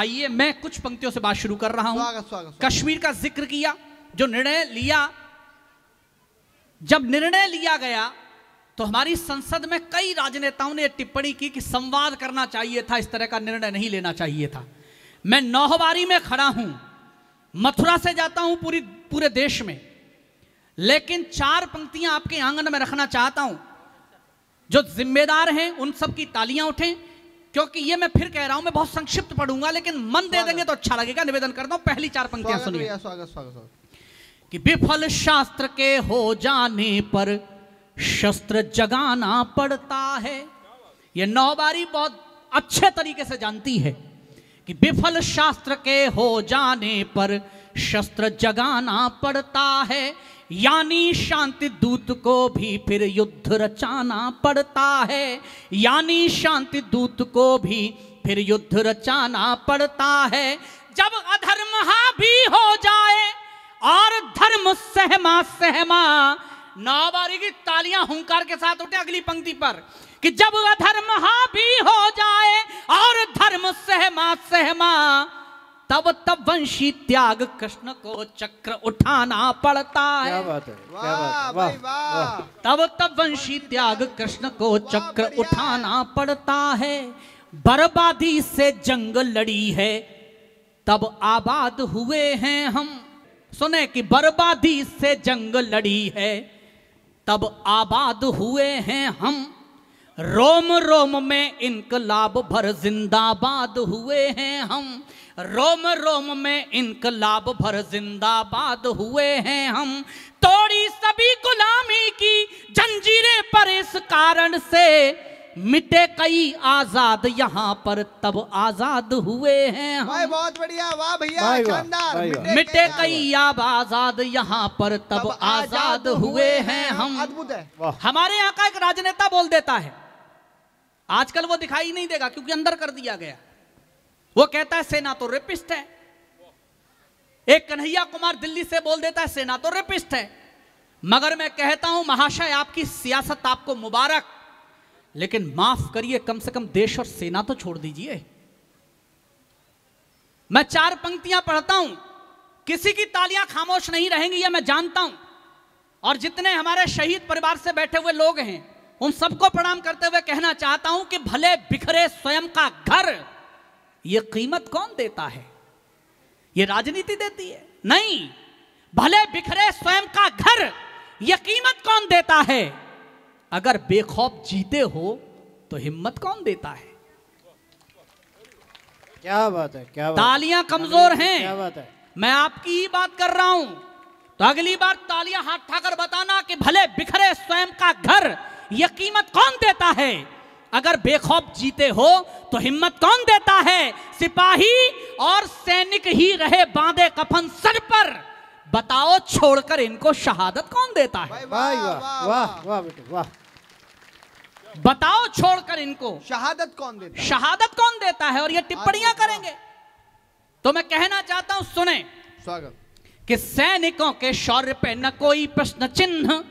आइए मैं कुछ पंक्तियों से बात शुरू कर रहा हूं कश्मीर का जिक्र किया जो निर्णय लिया जब निर्णय लिया गया तो हमारी संसद में कई राजनेताओं ने टिप्पणी की कि संवाद करना चाहिए था इस तरह का निर्णय नहीं लेना चाहिए था मैं नौहवारी में खड़ा हूं मथुरा से जाता हूं पूरी पूरे देश में लेकिन चार पंक्तियां आपके आंगन में रखना चाहता हूं जो जिम्मेदार हैं उन सब की तालियां उठें क्योंकि ये मैं फिर कह रहा हूं मैं बहुत संक्षिप्त पढ़ूंगा लेकिन मन दे देंगे तो अच्छा लगेगा निवेदन करता हूं पहली चार पंक्तियां सुनिए स्वागत स्वागत कि विफल शास्त्र के हो जाने पर शस्त्र जगाना पड़ता है ये नौबारी बहुत अच्छे तरीके से जानती है कि विफल शास्त्र के हो जाने पर शस्त्र जगाना पड़ता है यानी शांति दूत को भी फिर युद्ध रचाना पड़ता है यानी शांति दूत को भी फिर युद्ध रचाना पड़ता है जब अधर्म हा भी हो जाए और धर्म सहमा सहमा नाबारी की तालियां हुंकार के साथ उठे अगली पंक्ति पर कि जब अधर्म हा भी हो जाए और धर्म सहमा सहमा तब तब वंशी त्याग कृष्ण को चक्र उठाना पड़ता है क्या बात है क्या बात है वाह तब तब वंशी त्याग कृष्ण को चक्र उठाना पड़ता है बर्बादी से जंग लड़ी है तब आबाद हुए हैं हम सुने कि बर्बादी से जंग लड़ी है तब आबाद हुए हैं हम रोम रोम में इनकलाब भर जिंदाबाद हुए हैं हम रोम रोम में इनकलाब भर जिंदाबाद हुए हैं हम तोड़ी सभी गुलामी की जंजीरें पर इस कारण से मिटे कई आजाद यहाँ पर तब आजाद हुए हैं हम बहुत बढ़िया वाह भैया शानदार मिटे कई आब आजाद यहाँ पर तब, तब आजाद हुए हैं हम अद्भुत है हमारे यहाँ का एक राजनेता बोल देता है आजकल वो दिखाई नहीं देगा क्योंकि अंदर कर दिया गया वो कहता है सेना तो रेपिस्ट है एक कन्हैया कुमार दिल्ली से बोल देता है सेना तो रेपिस्ट है मगर मैं कहता हूं महाशय आपकी सियासत आपको मुबारक लेकिन माफ करिए कम से कम देश और सेना तो छोड़ दीजिए मैं चार पंक्तियां पढ़ता हूं किसी की तालियां खामोश नहीं रहेंगी यह मैं जानता हूं और जितने हमारे शहीद परिवार से बैठे हुए लोग हैं उन सबको प्रणाम करते हुए कहना चाहता हूं कि भले बिखरे स्वयं का घर ये कीमत कौन देता है ये राजनीति देती है नहीं भले बिखरे स्वयं का घर ये कीमत कौन देता है अगर बेखौफ जीते हो तो हिम्मत कौन देता है क्या बात है क्या बात तालियां कमजोर हैं क्या बात है मैं आपकी ही बात कर रहा हूं तो अगली बार तालियां हाथ ठाकर बताना कि भले बिखरे स्वयं का घर ये कीमत कौन देता है अगर बेखौफ जीते हो तो हिम्मत कौन देता है सिपाही और सैनिक ही रहे बांधे कफन सर पर बताओ छोड़कर इनको शहादत कौन देता है वाह वाह वाह वाह वाह बताओ छोड़कर इनको शहादत कौन देता है शहादत कौन देता है और ये टिप्पणियां करेंगे तो मैं कहना चाहता हूं सुने स्वागत कि सैनिकों के शौर्य पे न कोई प्रश्न चिन्ह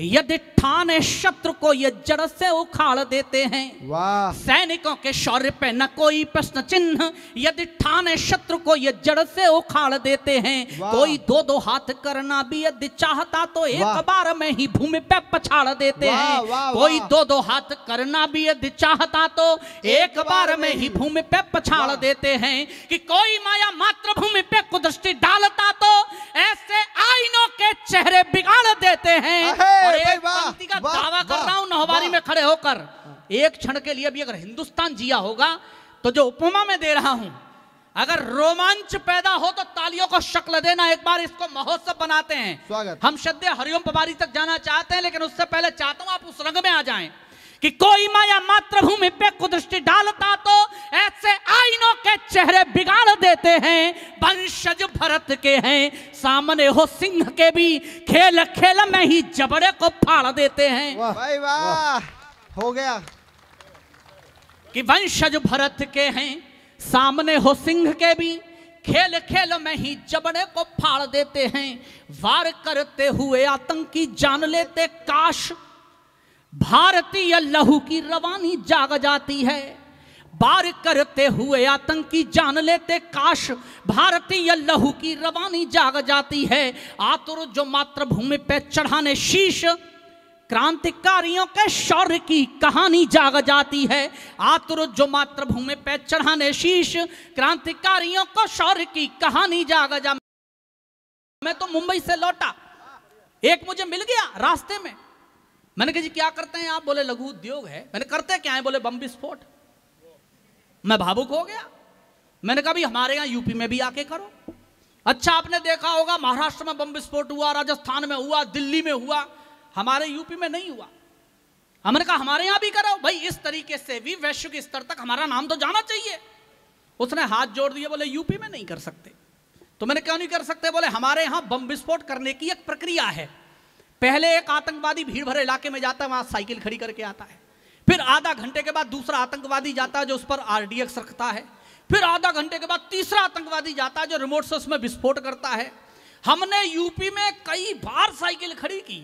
यदि ठाने शत्रु को ये जड़ से उखाड़ देते हैं वाह सैनिकों के शौर्य पे न कोई प्रश्न चिन्ह यदि ठाने शत्रु को ये जड़ से उखाड़ देते हैं कोई दो दो हाथ करना भी यदि चाहता तो एक बार में ही भूमि पे पछाड़ देते हैं कोई दो दो हाथ करना भी यदि चाहता तो एक बार में ही भूमि पे पछाड़ देते हैं कि कोई माया मात्र भूमि पे कुदृष्टि डालता तो ऐसे आईनों के चेहरे बिगाड़ देते हैं दावा कर रहा हूँ नहबारी में खड़े होकर एक क्षण के लिए भी अगर हिंदुस्तान जिया होगा तो जो उपमा में दे रहा हूं अगर रोमांच पैदा हो तो तालियों को शक्ल देना एक बार इसको महोत्सव बनाते हैं स्वागत हम श्रद्धे हरिओम पवारी तक जाना चाहते हैं लेकिन उससे पहले चाहता हूं आप उस रंग में आ जाएं कि कोई माया मातृभूमि पे कुदृष्टि डालता तो ऐसे आईनों के चेहरे बिगाड़ देते हैं वंशज भरत के हैं सामने हो सिंह के भी खेल खेल में ही जबड़े को फाड़ देते हैं भाई वाह हो गया कि वंशज भरत के हैं सामने हो सिंह के भी खेल खेल में ही जबड़े को फाड़ देते हैं वार करते हुए आतंकी जान लेते काश भारतीय लहू की रवानी जाग जाती है बार करते हुए आतंकी जान लेते काश भारतीय लहू की रवानी जाग जाती है आतुर जो मातृभूमि पे चढ़ाने शीश क्रांतिकारियों के शौर्य की कहानी जाग जाती है आतुर जो मातृभूमि पे चढ़ाने शीश क्रांतिकारियों को शौर्य की कहानी जाग जा मैं तो मुंबई से लौटा एक मुझे मिल गया रास्ते में मैंने कहा जी क्या करते हैं आप बोले लघु उद्योग है मैंने करते क्या है बोले बम विस्फोट मैं भावुक हो गया मैंने कहा भी हमारे यहाँ यूपी में भी आके करो अच्छा आपने देखा होगा महाराष्ट्र में बम विस्फोट हुआ राजस्थान में हुआ दिल्ली में हुआ हमारे यूपी में नहीं हुआ हमने कहा हमारे यहाँ भी करो भाई इस तरीके से भी वैश्विक स्तर तक हमारा नाम तो जाना चाहिए उसने हाथ जोड़ दिए बोले यूपी में नहीं कर सकते तो मैंने क्यों नहीं कर सकते बोले हमारे यहाँ बम विस्फोट करने की एक प्रक्रिया है पहले एक आतंकवादी भीड़ भरे इलाके में जाता है वहां साइकिल खड़ी करके आता है फिर आधा घंटे के बाद दूसरा आतंकवादी जाता है जो उस पर आरडीएक्स रखता है फिर आधा घंटे के बाद तीसरा आतंकवादी जाता है जो रिमोट से उसमें विस्फोट करता है हमने यूपी में कई बार साइकिल खड़ी की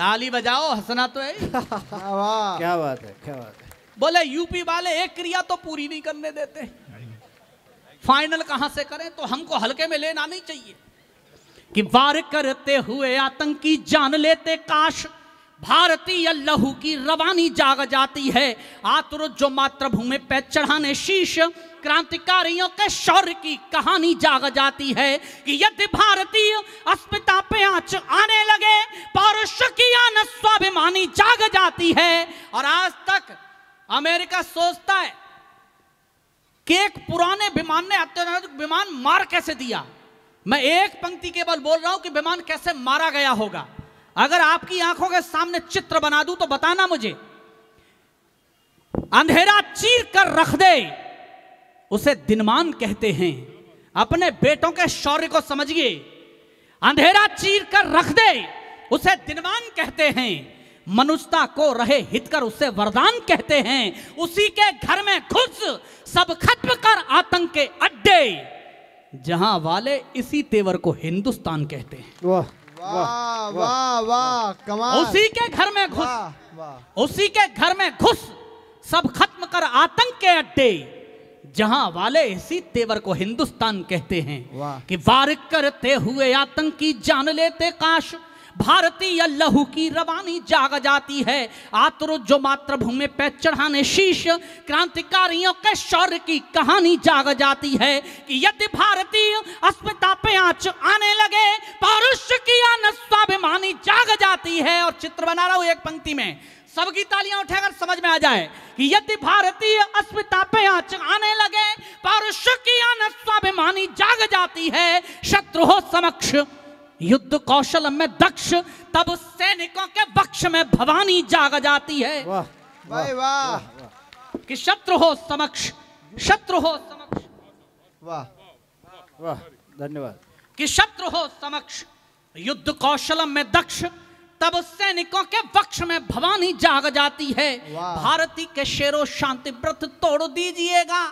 ताली बजाओ हंसना तो है क्या बात है क्या बात है बोले यूपी वाले एक क्रिया तो पूरी नहीं करने देते फाइनल कहां से करें तो हमको हल्के में लेना नहीं चाहिए कि वार करते हुए आतंकी जान लेते काश भारतीय लहू की रवानी जाग जाती है आतुर जो मातृभूमि पे चढ़ाने शीश क्रांतिकारियों के शौर्य की कहानी जाग जाती है कि यदि भारतीय अस्मिता पे आंच आने लगे पौरुष की स्वाभिमानी जाग जाती है और आज तक अमेरिका सोचता है कि एक पुराने विमान ने अत्याधुनिक विमान मार कैसे दिया मैं एक पंक्ति केवल बोल रहा हूं कि विमान कैसे मारा गया होगा अगर आपकी आंखों के सामने चित्र बना दूं तो बताना मुझे अंधेरा चीर कर रख दे उसे दिनमान कहते हैं अपने बेटों के शौर्य को समझिए अंधेरा चीर कर रख दे उसे दिनमान कहते हैं मनुष्यता को रहे हित कर उसे वरदान कहते हैं उसी के घर में घुस सब खत्म कर आतंक के अड्डे जहां वाले इसी तेवर को हिंदुस्तान कहते हैं वाह वाह वाह वाह कमाल उसी के घर में घुस उसी के घर में घुस सब खत्म कर आतंक के अड्डे जहां वाले इसी तेवर को हिंदुस्तान कहते हैं कि वार करते हुए आतंकी जान लेते काश भारतीय लहू की रवानी जाग जाती है आतुर जो मातृभूमि पे चढ़ाने शीश क्रांतिकारियों के शौर्य की कहानी जाग जाती है कि यदि भारतीय अस्मिता पे आंच आने लगे पौरुष तो की स्वाभिमानी जाग जाती है और चित्र बना रहा हूं एक पंक्ति में सबकी तालियां उठाकर समझ में आ जाए कि यदि भारतीय अस्मिता पे आंच आने लगे पौरुष तो की स्वाभिमानी जाग जाती है शत्रु हो समक्ष युद्ध कौशल में दक्ष तब सैनिकों के बक्ष में भवानी जाग जाती है वाह वाह कि शत्रु हो समक्ष शत्रु हो समक्ष वाह वाह धन्यवाद कि शत्रु हो समक्ष युद्ध कौशलम में दक्ष तब सैनिकों के बक्ष में भवानी जाग जाती है भारती के शेरों शांति व्रत तोड़ दीजिएगा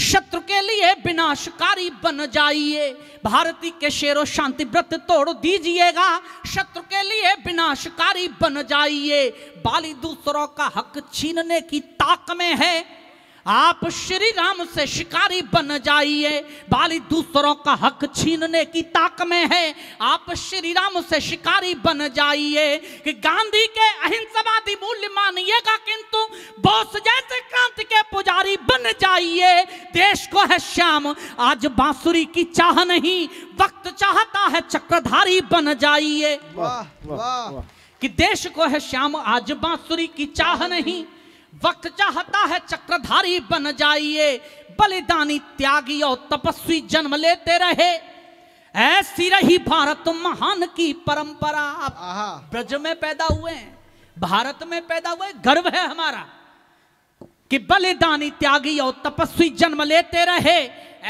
शत्रु के लिए विनाशकारी बन जाइए भारती के शेरों शांति व्रत तोड़ दीजिएगा शत्रु के लिए विनाशकारी बन जाइए बाली दूसरों का हक छीनने की ताक में है आप श्री राम से शिकारी बन जाइए बाली दूसरों का हक छीनने की ताक में है आप श्री राम से शिकारी बन जाइए कि गांधी के अहिंसावादी मूल्य मानिएगा किंतु बोस जैसे क्रांति के पुजारी बन जाइए देश को है श्याम आज बांसुरी की चाह नहीं वक्त चाहता है चक्रधारी बन जाइए कि देश को है श्याम आज बांसुरी की चाह नहीं वक्त चाहता है चक्रधारी बन जाइए बलिदानी त्यागी और तपस्वी जन्म लेते रहे ऐसी रही भारत महान की परंपरा आप ब्रज में पैदा हुए हैं भारत में पैदा हुए गर्व है हमारा कि बलिदानी त्यागी और तपस्वी जन्म लेते रहे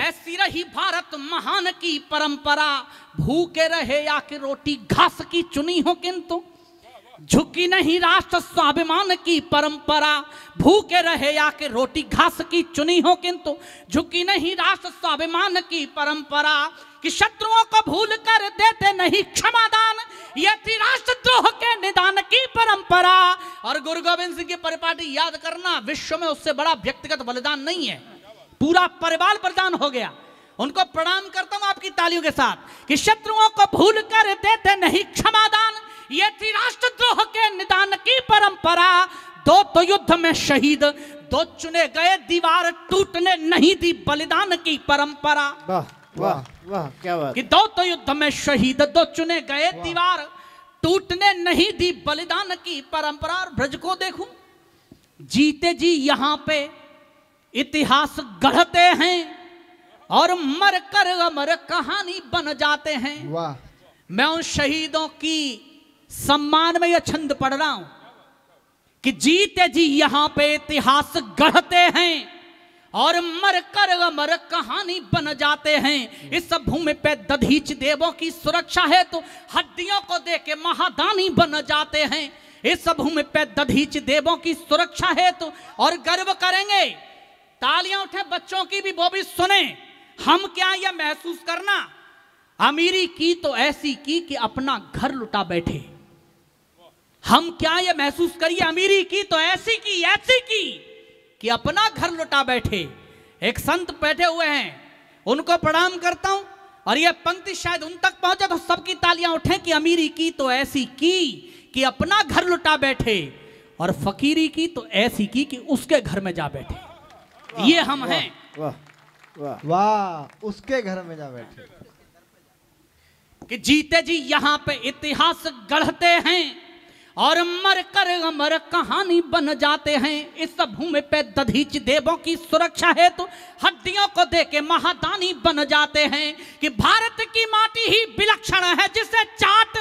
ऐसी रही भारत महान की परंपरा भूखे रहे या कि रोटी घास की चुनी हो किंतु झुकी नहीं राष्ट्र स्वाभिमान की परंपरा भूखे रहे या के रोटी घास की चुनी हो किंतु झुकी नहीं राष्ट्र स्वाभिमान की परंपरा कि शत्रुओं को भूल कर देते नहीं क्षमादान ये थी राष्ट्रद्रोह के निदान की परंपरा और गुरु गोविंद सिंह की परिपाटी याद करना विश्व में उससे बड़ा व्यक्तिगत बलिदान नहीं है पूरा परिवार बलिदान हो गया उनको प्रणाम करता हूं आपकी तालियों के साथ कि शत्रुओं को भूल कर देते नहीं क्षमादान ये थी राष्ट्रद्रोह के निदान की परंपरा दो तो युद्ध में शहीद दो चुने गए दीवार टूटने नहीं दी बलिदान की परंपरा वाह वाह वाह क्या बात कि दो तो युद्ध में शहीद दो चुने गए दीवार टूटने नहीं दी बलिदान की परंपरा और ब्रज को देखूं जीते जी यहां पे इतिहास गढ़ते हैं और मर कर अमर कहानी बन जाते हैं वाह मैं उन शहीदों की सम्मान में यह छंद पढ़ रहा हूं कि जीते जी यहां पे इतिहास गढ़ते हैं और मर कर अमर कहानी बन जाते हैं इस भूमि पे दधीच देवों की सुरक्षा है तो हड्डियों को दे के महादानी बन जाते हैं इस भूमि पे दधीच देवों की सुरक्षा है तो और गर्व करेंगे तालियां उठे बच्चों की भी वो भी सुने हम क्या यह महसूस करना अमीरी की तो ऐसी की कि अपना घर लुटा बैठे हम क्या यह महसूस करिए अमीरी की तो ऐसी की ऐसी की कि अपना घर लुटा बैठे एक संत बैठे हुए हैं उनको प्रणाम करता हूं और यह पंक्ति शायद उन तक पहुंचे तो सबकी तालियां उठे कि अमीरी की तो ऐसी की कि अपना घर लुटा बैठे और फकीरी की तो ऐसी की कि उसके घर में जा बैठे ये हम हैं वाह वाह उसके घर में जा बैठे कि जीते जी यहां पे इतिहास गढ़ते हैं और मर कर अमर कहानी बन जाते हैं इस भूमि पे दधीच देवों की सुरक्षा हेतु तो हड्डियों को दे के महादानी बन जाते हैं कि भारत की माटी ही विलक्षण है जिसे चाट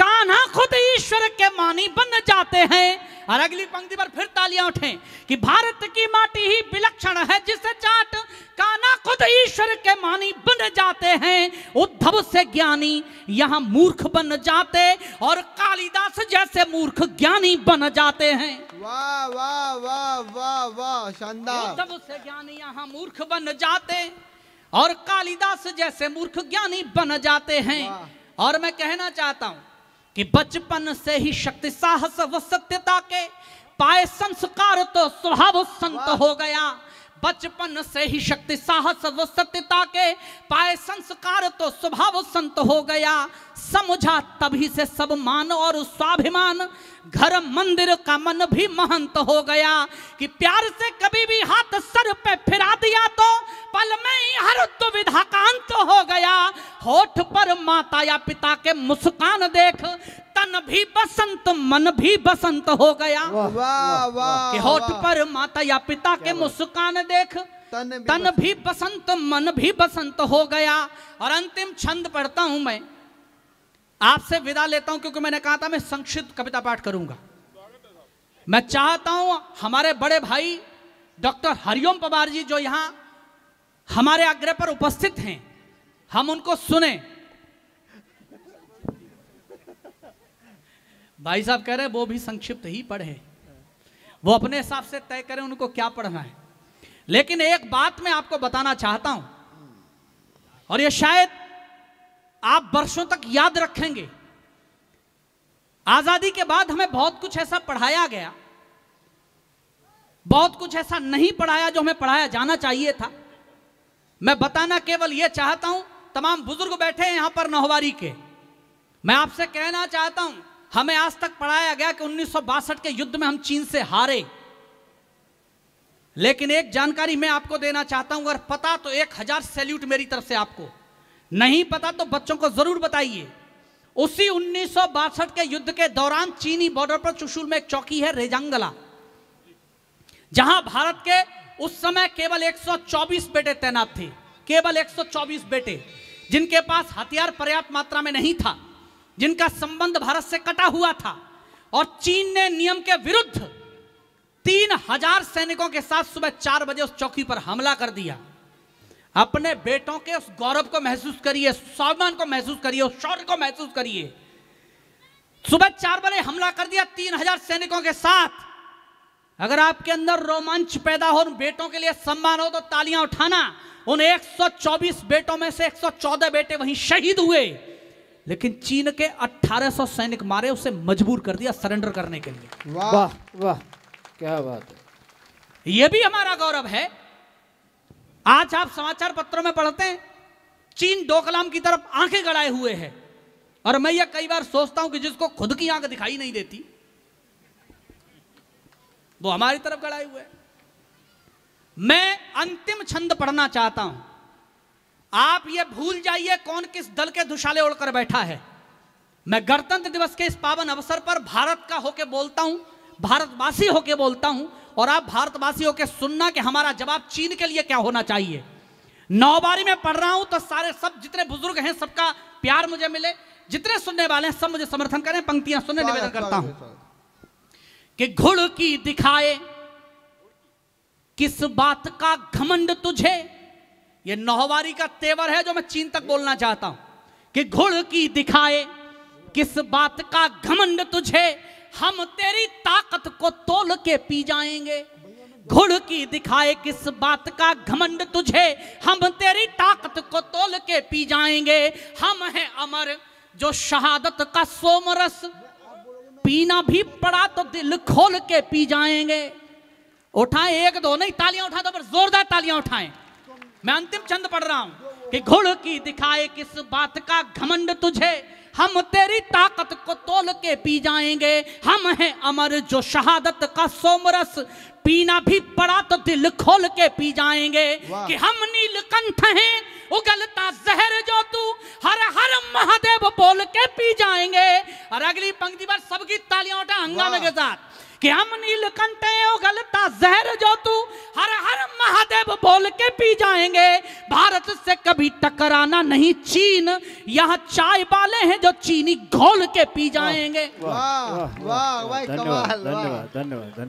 कान्हा खुद ईश्वर के मानी बन जाते हैं और अगली पंक्ति पर फिर तालियां उठें कि भारत की माटी ही विलक्षण है जिसे चाट काना खुद ईश्वर के मानी बन जाते हैं उद्धव से ज्ञानी यहां मूर्ख बन जाते और कालिदास जैसे मूर्ख ज्ञानी बन जाते हैं वाह वाह वाह वाह वाह शानदार उद्धव से ज्ञानी यहां मूर्ख बन जाते और कालिदास जैसे मूर्ख ज्ञानी बन जाते हैं और मैं कहना चाहता हूं कि बचपन से ही शक्ति साहस व सत्यता के पाए संस्कार तो स्वभाव संत हो गया बचपन से ही शक्ति साहस व सत्यता के पाए संस्कार तो स्वभाव संत हो गया समझा तभी से सब मान और स्वाभिमान घर मंदिर का मन भी महंत हो गया कि प्यार से कभी भी हाथ सर पे फिरा दिया तो पल में ही हर दुविधा का अंत हो गया होठ पर माता या पिता के मुस्कान देख तन भी बसंत मन भी बसंत हो गया होठ पर माता या पिता के मुस्कान देख तन भी, तन भी बसंत मन भी बसंत हो गया और अंतिम छंद पढ़ता हूं मैं आपसे विदा लेता हूं क्योंकि मैंने कहा था मैं संक्षिप्त कविता पाठ करूंगा मैं चाहता हूं हमारे बड़े भाई डॉक्टर हरिओम पवार जी जो यहां हमारे आग्रह पर उपस्थित हैं हम उनको सुने भाई साहब कह रहे वो भी संक्षिप्त ही पढ़े वो अपने हिसाब से तय करें उनको क्या पढ़ना है लेकिन एक बात मैं आपको बताना चाहता हूं और ये शायद आप वर्षों तक याद रखेंगे आजादी के बाद हमें बहुत कुछ ऐसा पढ़ाया गया बहुत कुछ ऐसा नहीं पढ़ाया जो हमें पढ़ाया जाना चाहिए था मैं बताना केवल यह चाहता हूं तमाम बुजुर्ग बैठे हैं यहां पर नहवारी के मैं आपसे कहना चाहता हूं हमें आज तक पढ़ाया गया कि उन्नीस के युद्ध में हम चीन से हारे लेकिन एक जानकारी मैं आपको देना चाहता हूं अगर पता तो एक हजार सैल्यूट मेरी तरफ से आपको नहीं पता तो बच्चों को जरूर बताइए उसी उन्नीस के युद्ध के दौरान चीनी बॉर्डर पर चुशुल में एक चौकी है रेजांगला जहां भारत के उस समय केवल 124 बेटे तैनात थे केवल 124 बेटे जिनके पास हथियार पर्याप्त मात्रा में नहीं था जिनका संबंध भारत से कटा हुआ था और चीन ने नियम के विरुद्ध तीन हजार सैनिकों के साथ सुबह चार बजे उस चौकी पर हमला कर दिया अपने बेटों के उस गौरव को महसूस करिए स्वाभिमान को महसूस करिए शौर्य को महसूस करिए सुबह चार बजे हमला कर दिया तीन हजार सैनिकों के साथ अगर आपके अंदर रोमांच पैदा हो बेटों के लिए सम्मान हो तो तालियां उठाना उन 124 बेटों में से 114 बेटे वहीं शहीद हुए लेकिन चीन के 1800 सैनिक मारे उसे मजबूर कर दिया सरेंडर करने के लिए वाह वाह वा, क्या बात है यह भी हमारा गौरव है आज आप समाचार पत्रों में पढ़ते हैं चीन डोकलाम की तरफ आंखें गड़ाए हुए हैं और मैं यह कई बार सोचता हूं कि जिसको खुद की आंख दिखाई नहीं देती वो हमारी तरफ गड़ाए हुए हैं मैं अंतिम छंद पढ़ना चाहता हूं आप ये भूल जाइए कौन किस दल के दुशाले ओढ़कर बैठा है मैं गणतंत्र दिवस के इस पावन अवसर पर भारत का होके बोलता हूं भारतवासी होके बोलता हूं और आप भारतवासी होके सुनना कि हमारा जवाब चीन के लिए क्या होना चाहिए नौबारी में पढ़ रहा हूं तो सारे सब जितने बुजुर्ग हैं सबका प्यार मुझे मिले जितने सुनने वाले हैं सब मुझे समर्थन करें पंक्तियां सुनने निवेदन करता हूं कि घुड़ की दिखाए किस बात का घमंड तुझे ये नौहवारी का तेवर है जो मैं चीन तक बोलना चाहता हूं कि घुड़ की दिखाए किस बात का घमंड तुझे हम तेरी ताकत को तोल के पी जाएंगे घुड़ की दिखाए किस बात का घमंड तुझे हम तेरी ताकत को तोल के पी जाएंगे हम हैं अमर जो शहादत का सोमरस पीना भी पड़ा तो दिल खोल के पी जाएंगे उठाए एक दो नहीं तालियां उठा दो पर जोरदार तालियां उठाएं मैं अंतिम छंद पढ़ रहा हूं कि घुड़ की दिखाए किस बात का घमंड तुझे हम तेरी ताकत को तोल के पी जाएंगे हम हैं अमर जो शहादत का सोमरस पीना भी पड़ा तो दिल खोल के पी जाएंगे कि हम नीलकंठ हैं उगलता जहर जो तू हर हर महादेव बोल के पी जाएंगे और अगली पंक्ति पर सबकी तालियां उठा हंगामे के साथ कि हम नीलकंठ ओ गलता जहर जो तू हर हर महादेव बोल के पी जाएंगे भारत से कभी टकराना नहीं चीन यहाँ चाय वाले हैं जो चीनी घोल के पी जाएंगे वाह वाह वाह धन्यवाद धन्यवाद